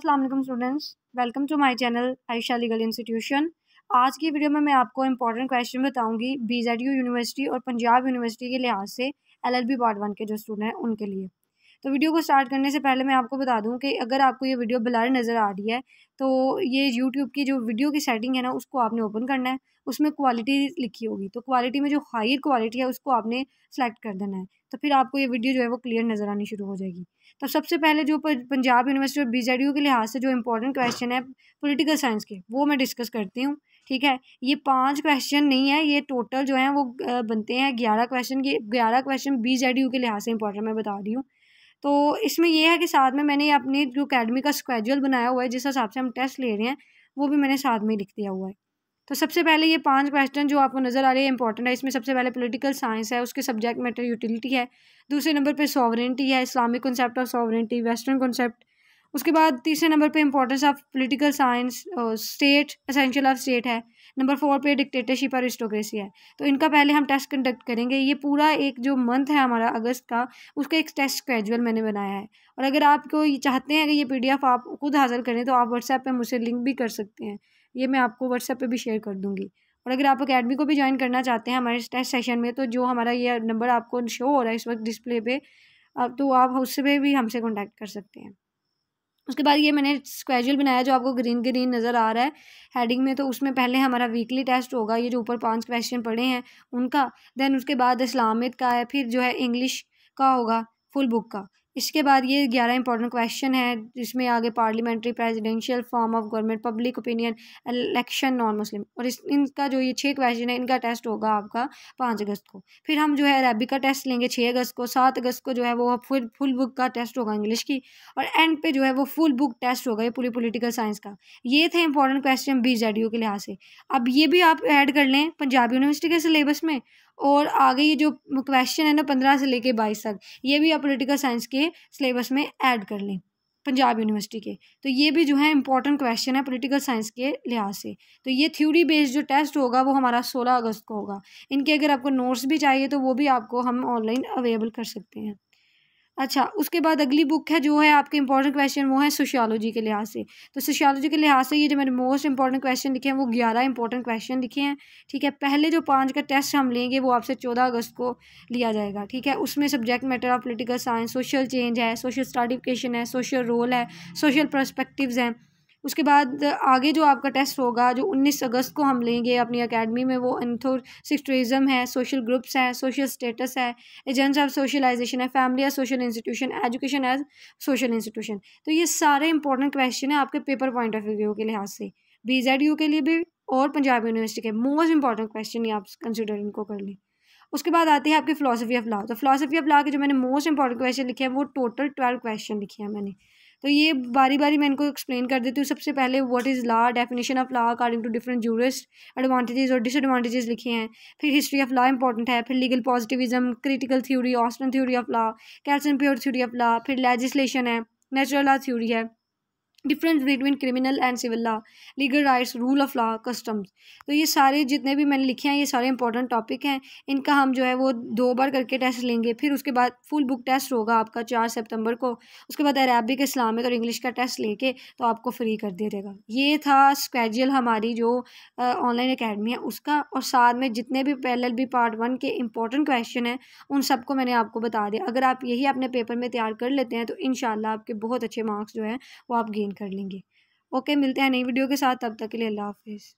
Aslam students welcome to my channel Ayesha legal institution आज की video में मैं आपको इंपॉर्टेंट क्वेश्चन बताऊंगी यू यूनिवर्सिटी और पंजाब यूनिवर्सिटी के लिहाज से एलएलबी पार्ट वन के जो स्टूडेंट हैं उनके लिए तो वीडियो को स्टार्ट करने से पहले मैं आपको बता दूं कि अगर आपको ये वीडियो ब्लर नज़र आ रही है तो ये यूट्यूब की जो वीडियो की सेटिंग है ना उसको आपने ओपन करना है उसमें क्वालिटी लिखी होगी तो क्वालिटी में जो हायर क्वालिटी है उसको आपने सेलेक्ट कर देना है तो फिर आपको ये वीडियो जो है वो क्लियर नज़र आनी शुरू हो जाएगी तो सबसे पहले जो पंजाब यूनिवर्सिटी और बी के लिहाज से जो इंपॉर्टेंट क्वेश्चन है पोलिटिकल साइंस के वो मैं डिस्कस करती हूँ ठीक है ये पांच क्वेश्चन नहीं है ये टोटल जो है वो बनते हैं ग्यारह क्वेश्चन ये ग्यारह क्वेश्चन बी जेड यू के लिहाज से इंपॉर्टेंट मैं बता रही हूँ तो इसमें यह है कि साथ में मैंने अपनी जो अकेडमी का स्कैजल बनाया हुआ है जिस हिसाब से हम टेस्ट ले रहे हैं वो भी मैंने साथ में लिख दिया हुआ है तो सबसे पहले ये पांच क्वेश्चन जो आपको नज़र आ रहे हैं इंपॉर्टेंट है इसमें सबसे पहले पॉलिटिकल साइंस है उसके सब्जेक्ट मैटर यूटिलिटी है दूसरे नंबर पे सॉवरेंटी है Islamic concept of sovereignty western concept उसके बाद तीसरे नंबर पे importance of political science state essential of state है नंबर फोर पे डिक्टेटरशिप और एरिस्टोक्रेसी है तो इनका पहले हम टेस्ट कंडक्ट करेंगे ये पूरा एक जो मंथ है हमारा अगस्त का उसका एक टेस्ट कैजुअल मैंने बनाया है और अगर आपको ये चाहते हैं कि ये पी आप खुद हासिल करें तो आप व्हाट्सएप पर मुझसे लिंक भी कर सकते हैं ये मैं आपको व्हाट्सएप पर भी शेयर कर दूँगी और अगर आप अकेडमी को भी ज्वाइन करना चाहते हैं हमारे टेस्ट सेशन में तो जो हमारा ये नंबर आपको शो हो रहा है इस वक्त डिस्प्ले पे तो आप उससे भी हमसे कॉन्टैक्ट कर सकते हैं उसके बाद ये मैंने स्क्वेजुअल बनाया जो आपको ग्रीन ग्रीन नज़र आ रहा है हेडिंग में तो उसमें पहले हमारा वीकली टेस्ट होगा ये जो ऊपर पांच क्वेश्चन पढ़े हैं उनका देन उसके बाद इस्लामिक का है फिर जो है इंग्लिश का होगा फुल बुक का इसके बाद ये ग्यारह इंपॉर्टेंट क्वेश्चन है जिसमें आगे parliamentary presidential form of government public opinion election non Muslim और इस इनका जो ये छः क्वेश्चन है इनका टेस्ट होगा आपका पाँच अगस्त को फिर हम जो है अरबी का टेस्ट लेंगे छः अगस्त को सात अगस्त को जो है वो फुल फुल बुक का टेस्ट होगा इंग्लिश की और एंड पे जो है वो फुल बुक टेस्ट होगा ये पूरी पोलिटिकल साइंस का ये थे important question B Z U के लिहाज से अब ये भी आप ऐड कर लें पंजाब यूनिवर्सिटी के सिलेबस में और आगे ये जो क्वेश्चन है ना पंद्रह से लेके बाईस तक ये भी आप पोलिटिकल साइंस के सिलेबस में ऐड कर लें पंजाब यूनिवर्सिटी के तो ये भी जो है इंपॉर्टेंट क्वेश्चन है पॉलिटिकल साइंस के लिहाज से तो ये थ्योरी बेस्ड जो टेस्ट होगा वो हमारा सोलह अगस्त को होगा इनके अगर आपको नोट्स भी चाहिए तो वो भी आपको हम ऑनलाइन अवेलेबल कर सकते हैं अच्छा उसके बाद अगली बुक है जो है आपके इंपॉर्टेंट क्वेश्चन वो है सोशियोलॉजी के लिहाज से तो सोशियोलॉजी के लिहाज से ये जो मैंने मोस्ट इंपॉर्टेंट क्वेश्चन लिखे हैं वो ग्यारह इंपॉर्टेंट क्वेश्चन लिखे हैं ठीक है पहले जो पाँच का टेस्ट हम लेंगे वो आपसे चौदह अगस्त को लिया जाएगा ठीक है उसमें subject matter of political science social change है सोशल स्टार्टिफिकेशन है सोशल रोल है सोशल परस्पेक्टिव हैं उसके बाद आगे जो आपका टेस्ट होगा जो उन्नीस अगस्त को हम लेंगे अपनी अकेडमी में वो एंथोसिक्ट्रिज़म है सोशल ग्रुप्स हैं सोशल स्टेटस है एजेंस ऑफ सोशलाइजेशन है family as social institution education as social institution तो ये सारे इंपॉर्टेंट क्वेश्चन हैं आपके पेपर पॉइंट ऑफ व्यू के लिहाज से बी जेड यू के लिए भी और पंजाब यूनिवर्सिटी के मोस्ट इंपॉर्टेंट क्वेश्चन ही आप कंसिडर इनको कर लें उसके बाद आती है आपकी फिलोसफी ऑफ लॉ तो फिलोसफी ऑफ लॉ के जो मैंने मोस्ट इंपॉर्टेंट क्वेश्चन लिखे हैं वो टोटल ट्वेल्व क्वेश्चन लिखे हैं मैंने तो ये बारी बारी मैं इनको एक्सप्लेन कर देती हूँ सबसे पहले what is law definition of law according to different jurist advantages और डिसएडवांटेजेस लिखे हैं फिर हिस्ट्री ऑफ लॉ इंपॉर्टेंट है फिर legal positivism critical theory Austin theory of law Kelsen pure theory of law फिर लेजिस्लेशन है नेचुरल लॉ थ्योरी है difference between criminal and civil law legal rights rule of law customs तो ये सारे जितने भी मैंने लिखे हैं ये सारे इंपॉर्टेंट टॉपिक हैं इनका हम जो है वो दो बार करके टेस्ट लेंगे फिर उसके बाद फुल बुक टेस्ट होगा आपका चार सितंबर को उसके बाद अरबिक इस्लामिक और इंग्लिश का टेस्ट लेके तो आपको फ्री कर दिया जाएगा ये था स्कैजल हमारी जो ऑनलाइन अकेडमी है उसका और साथ में जितने भी पैरल भी पार्ट वन के इंपॉर्टेंट क्वेश्चन हैं उन सबको मैंने आपको बता दिया अगर आप यही अपने पेपर में तैयार कर लेते हैं तो इन आपके बहुत अच्छे मार्क्स जो हैं वो आप गेन कर लेंगे ओके मिलते हैं नई वीडियो के साथ तब तक के लिए अल्लाह हाफिज़